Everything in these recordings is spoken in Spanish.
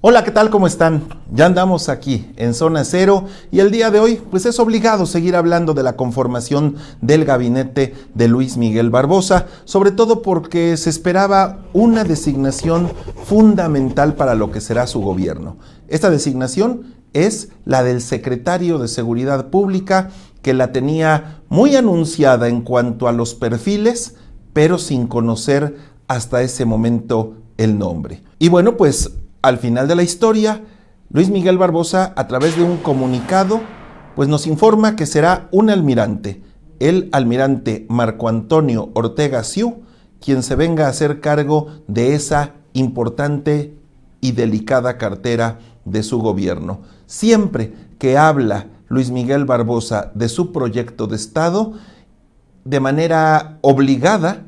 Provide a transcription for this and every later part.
Hola, ¿qué tal? ¿Cómo están? Ya andamos aquí en Zona Cero y el día de hoy pues es obligado seguir hablando de la conformación del gabinete de Luis Miguel Barbosa, sobre todo porque se esperaba una designación fundamental para lo que será su gobierno. Esta designación es la del secretario de Seguridad Pública que la tenía muy anunciada en cuanto a los perfiles, pero sin conocer hasta ese momento el nombre. Y bueno, pues al final de la historia, Luis Miguel Barbosa, a través de un comunicado, pues nos informa que será un almirante, el almirante Marco Antonio Ortega Siú, quien se venga a hacer cargo de esa importante y delicada cartera de su gobierno. Siempre que habla Luis Miguel Barbosa de su proyecto de Estado, de manera obligada,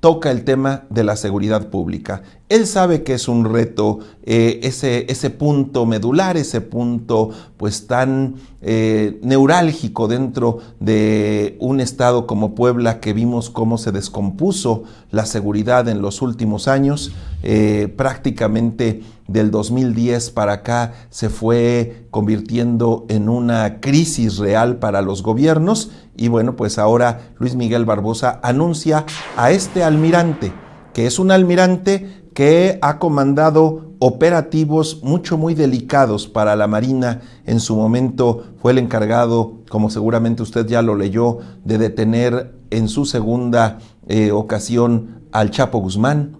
toca el tema de la seguridad pública. Él sabe que es un reto, eh, ese, ese punto medular, ese punto pues tan eh, neurálgico dentro de un estado como Puebla que vimos cómo se descompuso la seguridad en los últimos años, eh, prácticamente del 2010 para acá se fue convirtiendo en una crisis real para los gobiernos y bueno, pues ahora Luis Miguel Barbosa anuncia a este almirante, que es un almirante que ha comandado operativos mucho muy delicados para la Marina. En su momento fue el encargado, como seguramente usted ya lo leyó, de detener en su segunda eh, ocasión al Chapo Guzmán.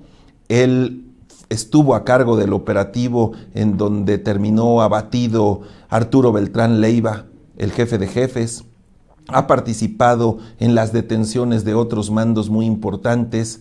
Él estuvo a cargo del operativo en donde terminó abatido Arturo Beltrán Leiva, el jefe de jefes. Ha participado en las detenciones de otros mandos muy importantes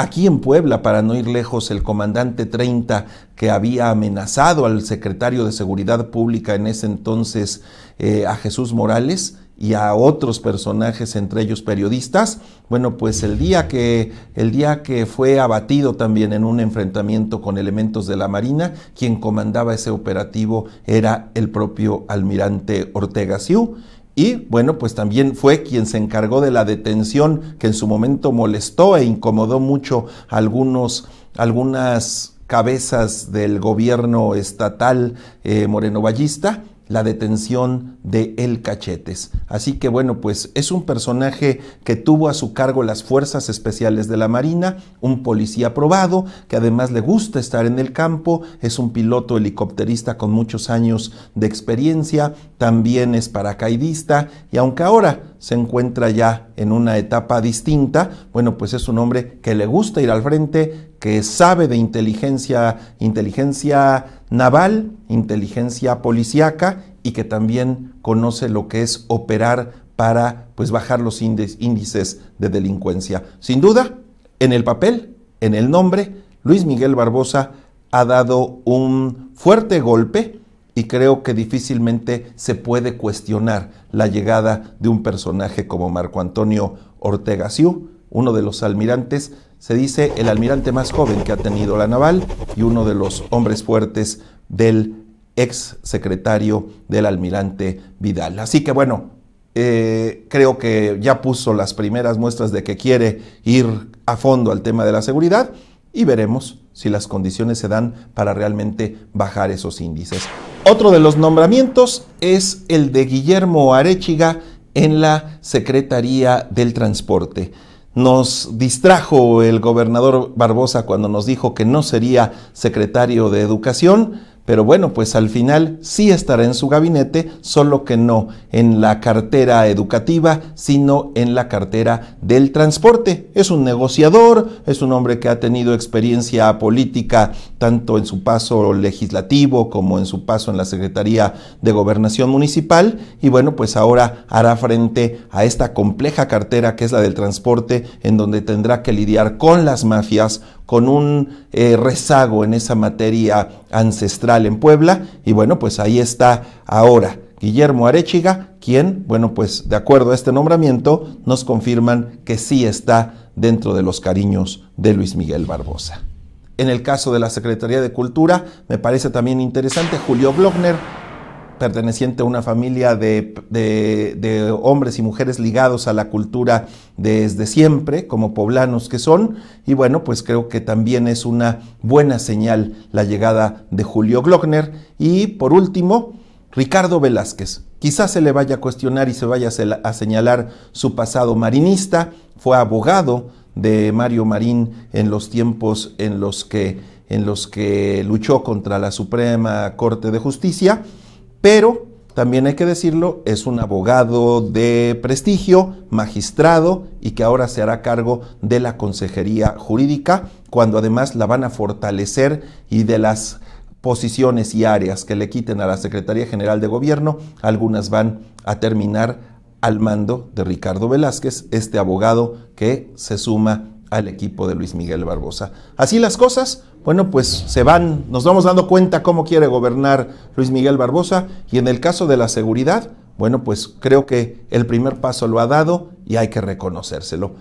Aquí en Puebla, para no ir lejos, el comandante 30 que había amenazado al secretario de Seguridad Pública en ese entonces, eh, a Jesús Morales, y a otros personajes, entre ellos periodistas. Bueno, pues el día que el día que fue abatido también en un enfrentamiento con elementos de la Marina, quien comandaba ese operativo era el propio almirante Ortega Siú y bueno, pues también fue quien se encargó de la detención que en su momento molestó e incomodó mucho a algunos, algunas cabezas del gobierno estatal eh, morenovallista la detención de El Cachetes. Así que bueno, pues es un personaje que tuvo a su cargo las fuerzas especiales de la Marina, un policía probado, que además le gusta estar en el campo, es un piloto helicópterista con muchos años de experiencia, también es paracaidista y aunque ahora se encuentra ya en una etapa distinta, bueno, pues es un hombre que le gusta ir al frente, que sabe de inteligencia, inteligencia naval, inteligencia policíaca y que también conoce lo que es operar para pues bajar los índices de delincuencia. Sin duda, en el papel, en el nombre, Luis Miguel Barbosa ha dado un fuerte golpe y creo que difícilmente se puede cuestionar la llegada de un personaje como Marco Antonio Ortega Siú, uno de los almirantes, se dice el almirante más joven que ha tenido la naval y uno de los hombres fuertes del ex secretario del almirante Vidal. Así que bueno, eh, creo que ya puso las primeras muestras de que quiere ir a fondo al tema de la seguridad y veremos si las condiciones se dan para realmente bajar esos índices. Otro de los nombramientos es el de Guillermo Arechiga en la Secretaría del Transporte. Nos distrajo el gobernador Barbosa cuando nos dijo que no sería secretario de Educación pero bueno, pues al final sí estará en su gabinete, solo que no en la cartera educativa, sino en la cartera del transporte. Es un negociador, es un hombre que ha tenido experiencia política tanto en su paso legislativo como en su paso en la Secretaría de Gobernación Municipal. Y bueno, pues ahora hará frente a esta compleja cartera que es la del transporte, en donde tendrá que lidiar con las mafias con un eh, rezago en esa materia ancestral en Puebla. Y bueno, pues ahí está ahora Guillermo Arechiga, quien, bueno, pues de acuerdo a este nombramiento, nos confirman que sí está dentro de los cariños de Luis Miguel Barbosa. En el caso de la Secretaría de Cultura, me parece también interesante Julio Blochner, perteneciente a una familia de, hombres y mujeres ligados a la cultura desde siempre, como poblanos que son, y bueno, pues creo que también es una buena señal la llegada de Julio Glockner. Y por último, Ricardo Velázquez. Quizás se le vaya a cuestionar y se vaya a señalar su pasado marinista, fue abogado de Mario Marín en los tiempos en los que, en los que luchó contra la Suprema Corte de Justicia pero también hay que decirlo, es un abogado de prestigio, magistrado y que ahora se hará cargo de la consejería jurídica, cuando además la van a fortalecer y de las posiciones y áreas que le quiten a la Secretaría General de Gobierno, algunas van a terminar al mando de Ricardo Velázquez, este abogado que se suma al equipo de Luis Miguel Barbosa. Así las cosas, bueno, pues se van, nos vamos dando cuenta cómo quiere gobernar Luis Miguel Barbosa y en el caso de la seguridad, bueno, pues creo que el primer paso lo ha dado y hay que reconocérselo.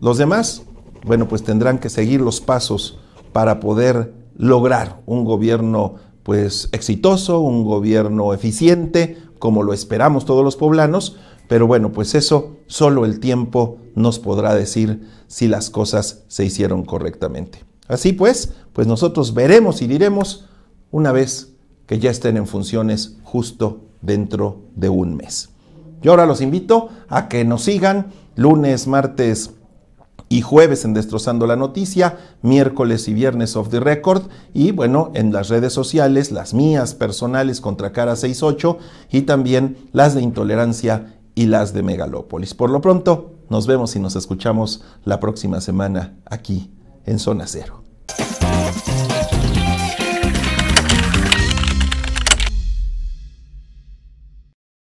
Los demás, bueno, pues tendrán que seguir los pasos para poder lograr un gobierno pues exitoso, un gobierno eficiente, como lo esperamos todos los poblanos, pero bueno, pues eso solo el tiempo nos podrá decir si las cosas se hicieron correctamente. Así pues, pues nosotros veremos y diremos una vez que ya estén en funciones justo dentro de un mes. Yo ahora los invito a que nos sigan lunes, martes y jueves en Destrozando la Noticia, miércoles y viernes of the record y bueno, en las redes sociales, las mías personales contra cara 68 y también las de intolerancia y las de Megalópolis. Por lo pronto, nos vemos y nos escuchamos la próxima semana aquí en Zona Cero.